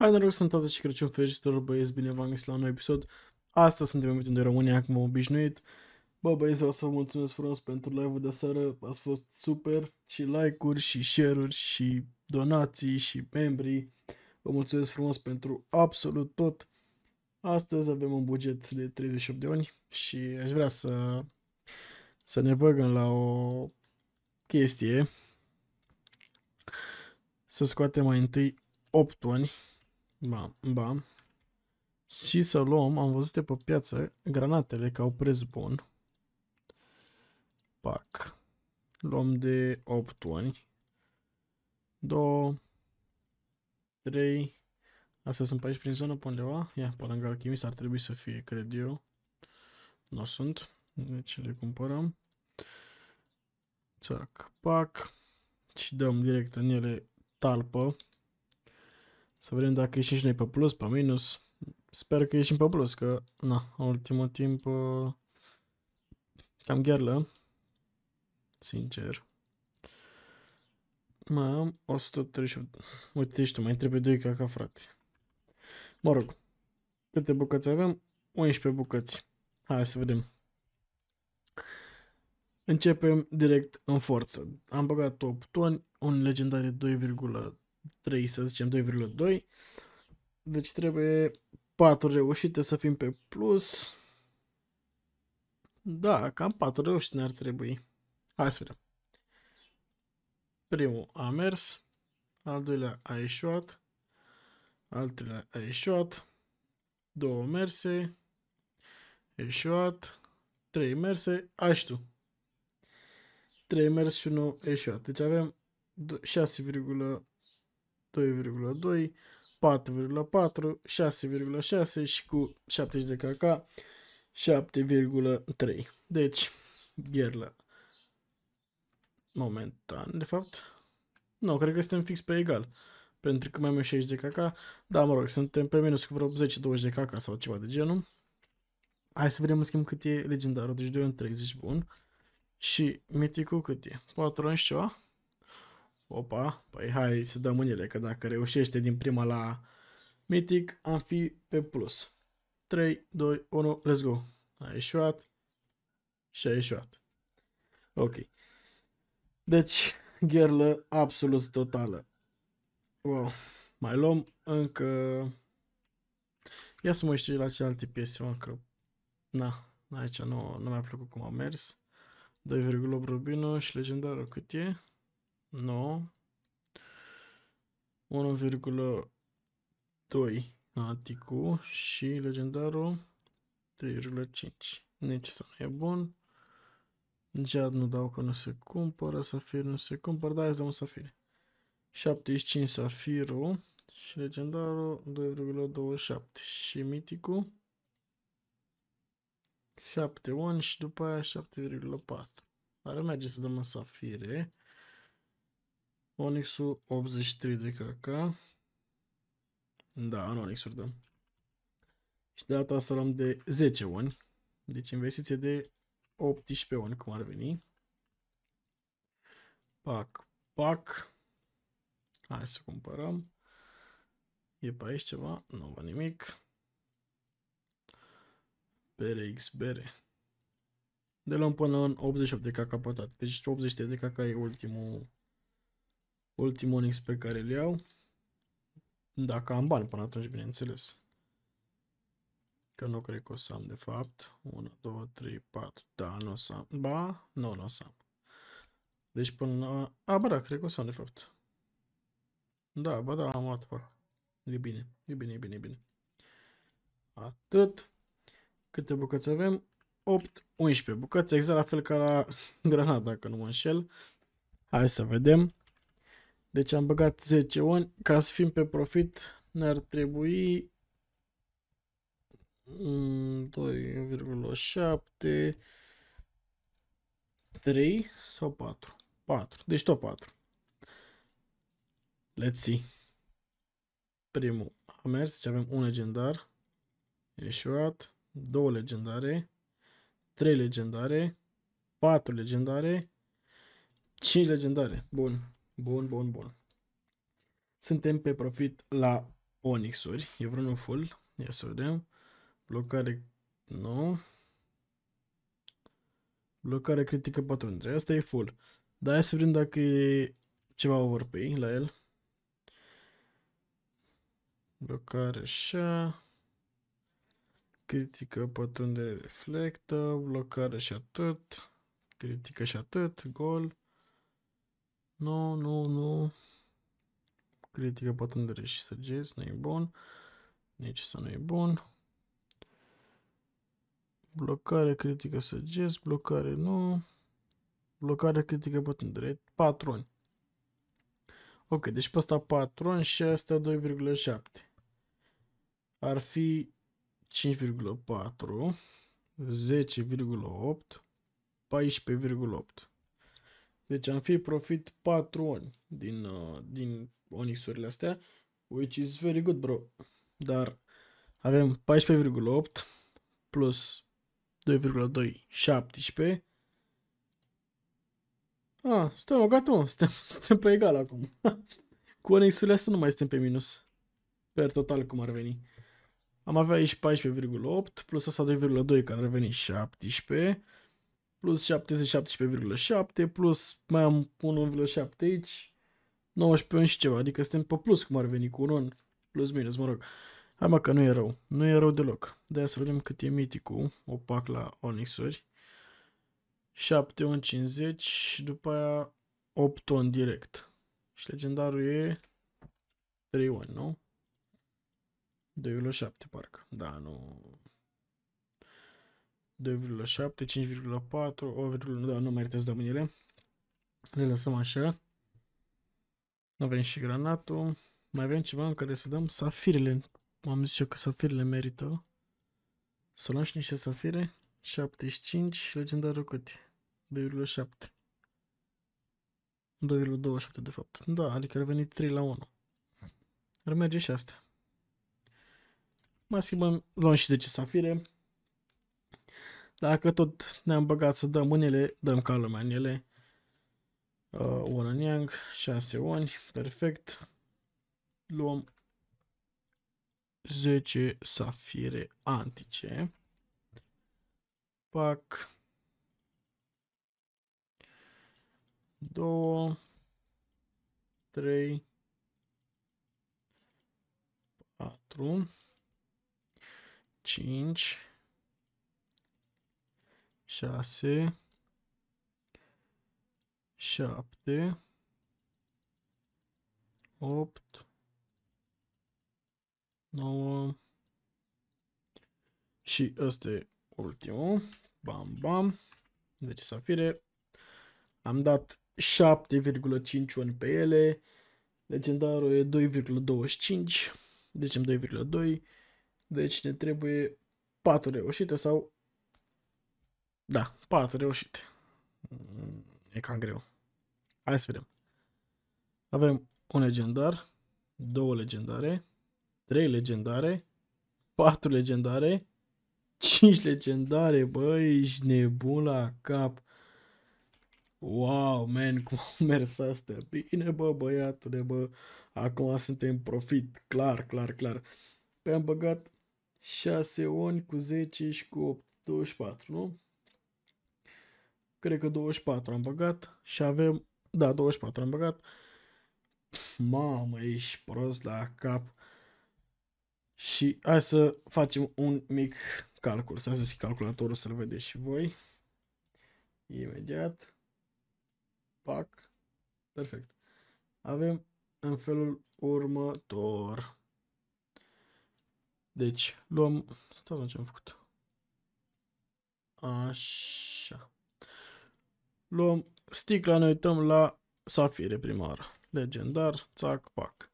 Hai noroc, sunt toată și Crăciun fericit, băieți, bine v-am găsit la un nou episod. Astăzi suntem în de România, cum am obișnuit. Bă, băieți, vreau să vă mulțumesc frumos pentru live-ul de seară. Ați fost super și like-uri și share-uri și donații și membri. Vă mulțumesc frumos pentru absolut tot. Astăzi avem un buget de 38 de ani și aș vrea să, să ne băgăm la o chestie. Să scoatem mai întâi 8 ani Ba, ba. Și să luăm, am văzut pe piață, granatele ca au preț bun. Pac. Luăm de 8 ani. 2, 3, astea sunt pe aici prin zonă, pe undeva. Ia, pe lângă alchimist ar trebui să fie, cred eu. Nu sunt. Deci le cumpărăm. Țac, pac. Și dăm direct în ele talpă. Să vedem dacă ieșim și noi pe plus, pe minus. Sper că ieșim pe plus, că, na, în ultimul timp, uh, cam gherlă. Sincer. Mai am 138. Uite, ești tu, mai trebuie 2 ca frate. Mă rog, câte bucăți avem? 11 bucăți. Hai să vedem. Începem direct în forță. Am băgat 8 toni, un legendar 2,2 3, să zicem 2,2. Deci trebuie 4 reușite să fim pe plus. Da, cam 4 reușite ne-ar trebui. Hai să vedem. Primul a mers, al doilea a ieșuat, al treilea a ieșuat, două merse, ieșuat, trei merse, ai tu. Trei mers și unul ieșuat. Deci avem 2,2, 4,4, 6,6 și cu 70 de kk 7,3. Deci, gherla momentan, de fapt. Nu, cred că suntem fix pe egal. Pentru că mai avem 60 de kk. Da, mă rog, suntem pe minus cu vreo 10-20 de kk sau ceva de genul. Hai să vedem, în schimb, cât e legendarul. Deci 2 în 30, bun. Și miticul cât e? 4 ani și ceva? Opa, păi hai să dăm unele, că dacă reușește din prima la Mythic, am fi pe plus. 3, 2, 1, let's go. A ieșuat și a ieșuat. Ok. Deci, gherlă absolut totală. Wow. Mai luăm încă... Ia să mă știu la ce alte piese, mă, că... Na, aici nu, nu mi-a plăcut cum a mers. 2,8 rubină și legendară cât e. Nu. 1,2 Aticu și legendarul 3,5. Nici să nu e bun. Jad nu dau că nu se cumpără, safir nu se cumpără, da, îți dăm un safir. 75 safirul și legendarul 2,27 și Miticu 7,1 și după aia 7,4. Ar merge să dăm în safire. Onyx-ul 83 de KK. Da, în Onyx-uri dăm. Da. Și de data asta luăm de 10 ani. Deci investiție de 18 ani, cum ar veni. Pac, pac. Hai să cumpărăm. E pe aici ceva? Nu văd nimic. Bere X, bere. De luăm până în 88 de KK pătate. Deci 80 de KK e ultimul ultimul Onyx pe care îl iau. Dacă am bani până atunci, bineînțeles. Că nu cred că o să am, de fapt. 1, 2, 3, 4. Da, nu o să am. Ba, nu, nu o să am. Deci până... la... A, ba, da, cred că o să am, de fapt. Da, ba, da, am luat pe E bine, e bine, e bine, e bine. Atât. Câte bucăți avem? 8, 11 bucăți, exact la fel ca la granada, dacă nu mă înșel. Hai să vedem. Deci am băgat 10 ani. Ca să fim pe profit, ne-ar trebui 2,7 mm, 3 sau 4? 4. Deci tot 4. Let's see. Primul a mers, deci avem un legendar. Eșuat. Două legendare. Trei legendare. Patru legendare. Cinci legendare. Bun. Bun, bun, bun. Suntem pe profit la Onyx-uri. E vreunul full. Ia să vedem. Blocare nu. Blocare critică 400. Asta e full. Dar hai să vedem dacă e ceva overpay la el. Blocare așa. Critică pătrundere reflectă. Blocare și atât. Critică și atât. Gol. Nu, nu, nu. Critică pătrundere și săgeți, nu e bun. Nici să nu e bun. Blocare, critică, săgeți, blocare, nu. Blocare, critică, pătrundere. Patroni. Ok, deci pe ăsta 4 ani și asta 2,7. Ar fi 5,4, 10,8, 14,8. Deci am fi profit 4 oni din, uh, din Onyx-urile astea, which is very good, bro. Dar avem 14,8 plus 2,2, 17. Ah, stăm, gata, mă, suntem, suntem pe egal acum. Cu Onyx-urile astea nu mai suntem pe minus. Per total, cum ar veni. Am avea aici 14,8 plus asta 2,2 care ar veni 17 plus 77,7 plus mai am 1,7 aici, 19 și ceva, adică suntem pe plus cum ar veni cu un on, plus minus, mă rog. Hai mă că nu e rău, nu e rău deloc. de să vedem cât e miticul opac la Onyx-uri. 7 on 50 și după aia 8 on direct. Și legendarul e 3 ani, nu? 2,7 parcă. Da, nu... 2,7, 5,4, 8, da, nu mai să dăm ele. Le lăsăm așa. Avem și granatul. Mai avem ceva în care să dăm safirele. Am zis eu că safirele merită. Să luăm și niște safire. 75, legendarul cât? 2,7. 2,27 de fapt. Da, adică ar veni 3 la 1. Ar merge și asta. Mai schimbăm, luăm și 10 safire. Dacă tot ne-am băgat să dăm în ele, dăm ca lumea în ele. Uh, un în yang, 6 oni, perfect. Luăm 10 safire antice. Pac. 2, 3, 4, 5, 6, 7, 8, 9 și ăsta e ultimul. Bam, bam. Deci safire. Am dat 7,5 ani pe ele. Legendarul e 2,25. Deci 2,2. Deci ne trebuie 4 reușite sau da, patru reușite. Mm, e cam greu. Hai să vedem. Avem un legendar, două legendare, trei legendare, patru legendare, cinci legendare, băi, ești nebun la cap. Wow, man, cum a mers asta? Bine, bă, băiatule, bă, acum suntem profit, clar, clar, clar. Pe am băgat 6 oni cu 10 și cu 8, 24, nu? cred că 24 am băgat și avem, da, 24 am băgat. Mamă, ești prost la cap. Și hai să facem un mic calcul. Să zic calculatorul să-l vedeți și voi. Imediat. Pac. Perfect. Avem în felul următor. Deci, luăm... Stați ce am făcut. Așa. Luăm sticla, ne uităm la safire prima Legendar, țac, pac.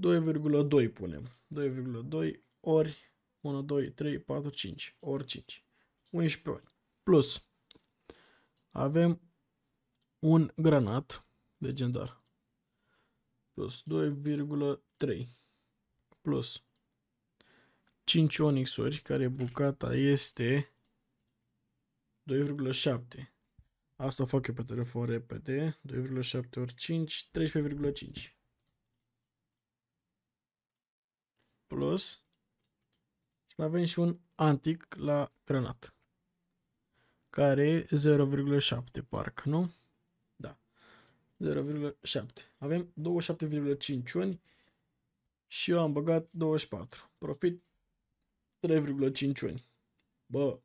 2,2 punem. 2,2 ori 1, 2, 3, 4, 5. Ori 5. 11 ori. Plus. Avem un granat legendar. Plus 2,3. Plus 5 onixuri, care bucata este 2,7 Asta o fac eu pe telefon repede. 2,7 ori 5, 13,5. Plus. Și mai avem și un antic la granat. Care e 0,7 parcă, nu? Da. 0,7. Avem 27,5 uni și eu am băgat 24. Profit 3,5 uni. Bă,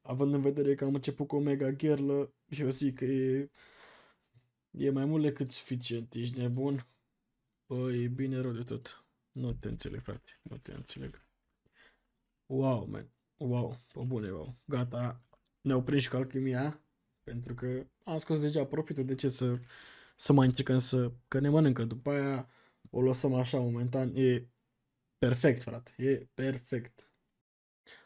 având în vedere că am început cu o mega gherlă, Eu zic că e, e mai mult decât suficient. Ești nebun? Păi, e bine rău de tot. Nu te înțeleg, frate. Nu te înțeleg. Wow, man. Wow. Pe bune, wow. Gata. Ne-au prins și cu alchimia. Pentru că am scos deja profitul. De ce să, să mai încercăm să... Că ne mănâncă. După aia o lăsăm așa momentan. E perfect, frate. E perfect.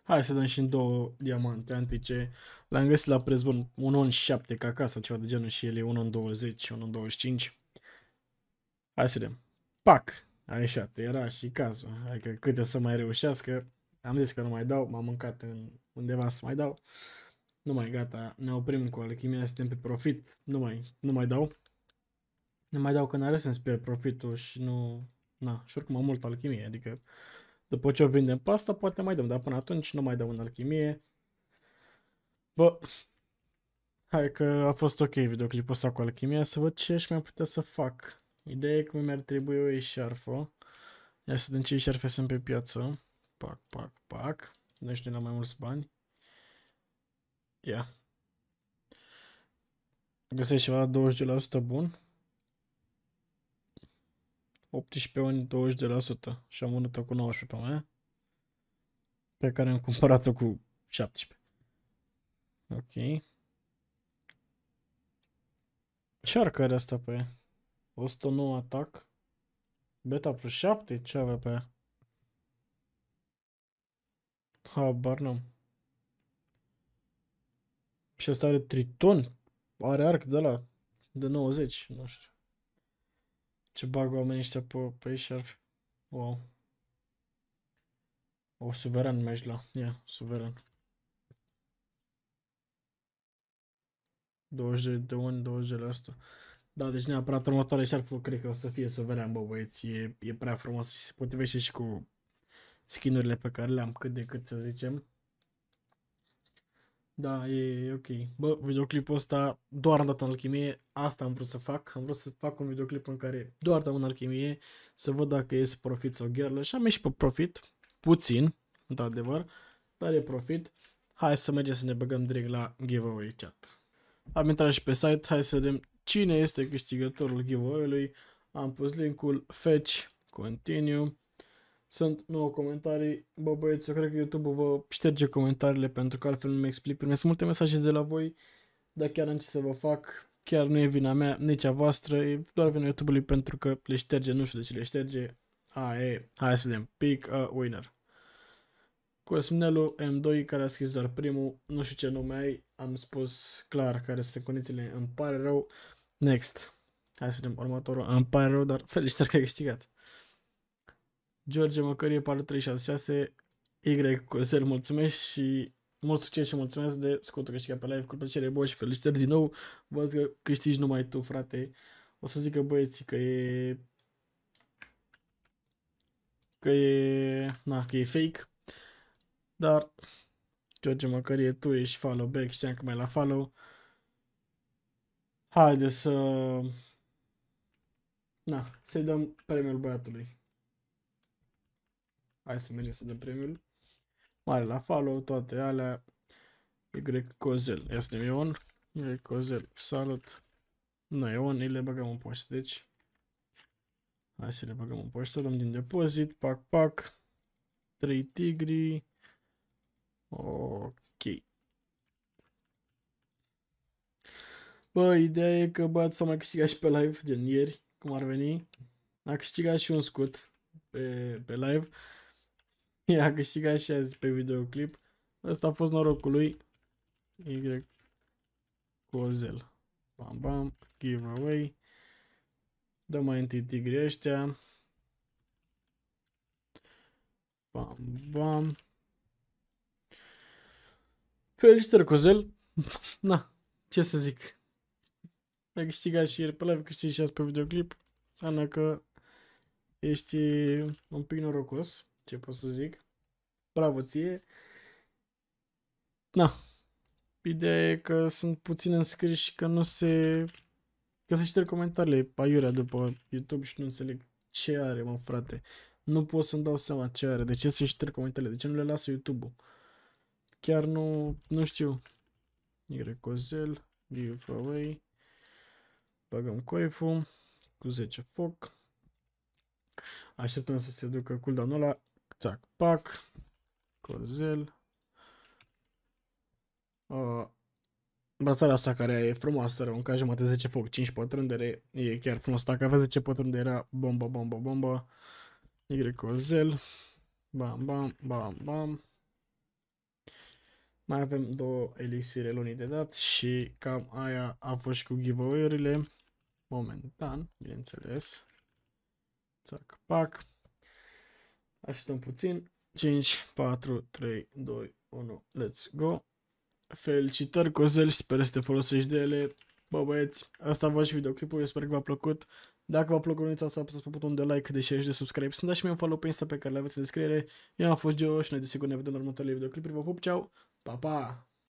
Hai să dăm și în două diamante antice. L-am găsit la preț bun, un on 7 ca acasă, ceva de genul și el e 1 în 20, 1 în 25. Hai să vedem. Pac! A ieșit, era și cazul. Adică câte să mai reușească. Am zis că nu mai dau, m-am mâncat în undeva să mai dau. Nu mai gata, ne oprim cu alchimia, suntem pe profit. Nu mai, nu mai dau. Nu mai dau că n-are sens pe profitul și nu... Na, și oricum am mult alchimie, adică după ce o vindem pe asta, poate mai dăm, dar până atunci nu mai dau în alchimie. Bă, hai că a fost ok videoclipul ăsta cu alchimia, să văd ce aș mai putea să fac. Ideea e că mi-ar trebui o eșarfă. Ia să vedem ce eșarfe sunt pe piață. Pac, pac, pac. Nu știu la mai mulți bani. Ia. Găsești ceva la 20% bun. 18 ani 20% și am vândut-o cu 19 pe mea, pe care am cumpărat-o cu 17. Ok. Ce are asta pe ea? 109 atac. Beta plus 7? Ce avea pe ea? Habar n-am. Și asta are triton. Are arc de la de 90, nu știu. Ce bag oamenii ăștia pe, pe ei și ar fi... Wow. O, suveran mergi la... Ia, suveran. 20 de ani, 20 de asta. Da, deci neapărat următoarea șarpă cred că o să fie suveran, bă băieți, e, e prea frumos și se potrivește și cu skinurile pe care le-am cât de cât să zicem. Da, e ok. Bă, videoclipul ăsta doar dat în alchimie, asta am vrut să fac. Am vrut să fac un videoclip în care doar dau în alchimie, să văd dacă iese profit sau gherlă și am ieșit pe profit, puțin, într-adevăr, dar e profit. Hai să mergem să ne băgăm direct la giveaway chat. Am intrat și pe site, hai să vedem cine este câștigătorul giveaway-ului. Am pus linkul fetch continue sunt 9 comentarii. Bă, băieți, eu cred că youtube vă șterge comentariile pentru că altfel nu-mi explic. Primesc multe mesaje de la voi, dar chiar am ce să vă fac. Chiar nu e vina mea, nici a voastră, e doar vina YouTube-ului pentru că le șterge, nu știu de ce le șterge. A, e, hai să vedem. Pick a winner. Cosminelu M2 care a scris doar primul, nu știu ce nume ai, am spus clar care sunt condițiile, îmi pare rău. Next. Hai să vedem următorul, îmi pare rău, dar felicitări că ai câștigat. George Măcărie, 4366, Y Cosel, mulțumesc și mult succes și mulțumesc de scotul câștigat pe live. Cu plăcere, bă, și felicitări din nou. Văd că câștigi numai tu, frate. O să zică băieții că e... Că e... Na, că e fake. Dar... George Măcărie, tu ești follow back, știam că mai la follow. Haide să... Na, să-i dăm premiul băiatului. Hai să mergem să dăm premiul. Mare la follow, toate alea. Y Cozel. Ia să Ion. Y Cozel. Salut. Noi Ion, îi le băgăm în poștă, deci. Hai să le băgăm în poștă, luăm din depozit. Pac, pac. 3 tigri. Ok. Bă, ideea e că bă, s-a mai câștigat și pe live, gen ieri, cum ar veni. A câștigat și un scut pe, pe live. I a câștigat și azi pe videoclip. Asta a fost norocul lui. Y Cozel. Bam, bam. Giveaway. Dăm mai întâi tigrii ăștia. Bam, bam. Felicitări, Cozel. Na, ce să zic. Ai câștigat și ieri pe live, câștigi și azi pe videoclip. Înseamnă că ești un pic norocos ce pot să zic. Bravo ție. Na. Ideea e că sunt puțin înscriși și că nu se... Că se șterg comentariile aiurea după YouTube și nu înțeleg ce are, mă, frate. Nu pot să-mi dau seama ce are. De ce se șterg comentariile? De ce nu le lasă YouTube-ul? Chiar nu, nu știu. Ycozel, giveaway. Băgăm coiful cu 10 foc. Așteptăm să se ducă cooldown-ul ăla Țac, exact. pac. Cozel. Uh, brațarea asta care e frumoasă, rău, încă jumătate 10 foc, 5 pătrundere, e chiar frumos. Dacă avea 10 pătrundere, era bombă, bombă, bombă. Y cozel. Bam, bam, bam, bam. Mai avem două elixire lunii de dat și cam aia a fost și cu giveaway-urile. Momentan, bineînțeles. Țac, pac. Așteptăm puțin. 5, 4, 3, 2, 1, let's go. Felicitări, Cozel, sper să te folosești de ele. Bă, băieți, asta a fost și videoclipul, eu sper că v-a plăcut. Dacă v-a plăcut, nu uitați să apăsați pe butonul de like, de share și de subscribe. Sunt dați și mie un follow pe Insta pe care le aveți în descriere. Eu am fost Joe și noi desigur ne vedem în următoarele videoclipuri. Vă pup, ceau, pa, pa!